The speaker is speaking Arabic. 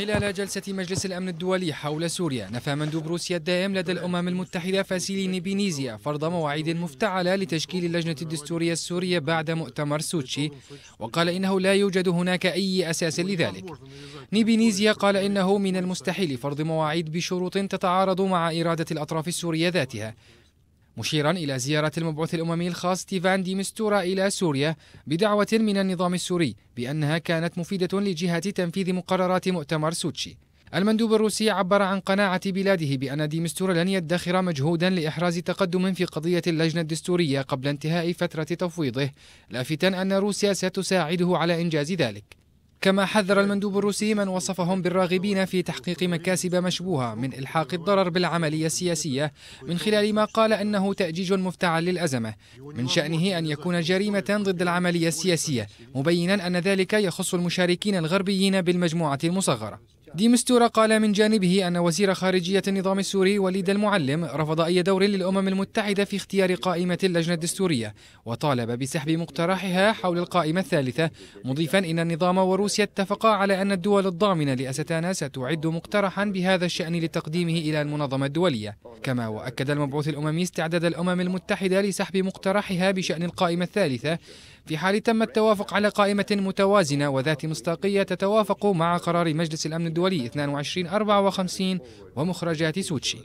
خلال جلسة مجلس الأمن الدولي حول سوريا نفى مندوب روسيا الدائم لدى الأمم المتحدة فاسيلي نيبينيزيا فرض مواعيد مفتعلة لتشكيل اللجنة الدستورية السورية بعد مؤتمر سوتشي وقال إنه لا يوجد هناك أي أساس لذلك نيبينيزيا قال إنه من المستحيل فرض مواعيد بشروط تتعارض مع إرادة الأطراف السورية ذاتها مشيرا إلى زيارة المبعوث الأممي الخاص ستيفان دي مستورا إلى سوريا بدعوة من النظام السوري بأنها كانت مفيدة لجهة تنفيذ مقررات مؤتمر سوتشي المندوب الروسي عبر عن قناعة بلاده بأن ديمستور لن يدخر مجهودا لإحراز تقدم في قضية اللجنة الدستورية قبل انتهاء فترة تفويضه لافتا أن روسيا ستساعده على إنجاز ذلك كما حذر المندوب الروسي من وصفهم بالراغبين في تحقيق مكاسب مشبوهة من إلحاق الضرر بالعملية السياسية من خلال ما قال أنه تأجيج مفتعل للأزمة من شأنه أن يكون جريمة ضد العملية السياسية مبينا أن ذلك يخص المشاركين الغربيين بالمجموعة المصغرة ديمستورا قال من جانبه أن وزير خارجية النظام السوري وليد المعلم رفض أي دور للأمم المتحدة في اختيار قائمة اللجنة الدستورية وطالب بسحب مقترحها حول القائمة الثالثة مضيفا إن النظام وروسيا اتفقا على أن الدول الضامنة لأستانا ستعد مقترحا بهذا الشأن لتقديمه إلى المنظمة الدولية كما وأكد المبعوث الأممي استعداد الأمم المتحدة لسحب مقترحها بشأن القائمة الثالثة في حال تم التوافق على قائمة متوازنة وذات مصداقية تتوافق مع قرار مجلس الأمن الدولي الدولي 2254 ومخرجات سوتشي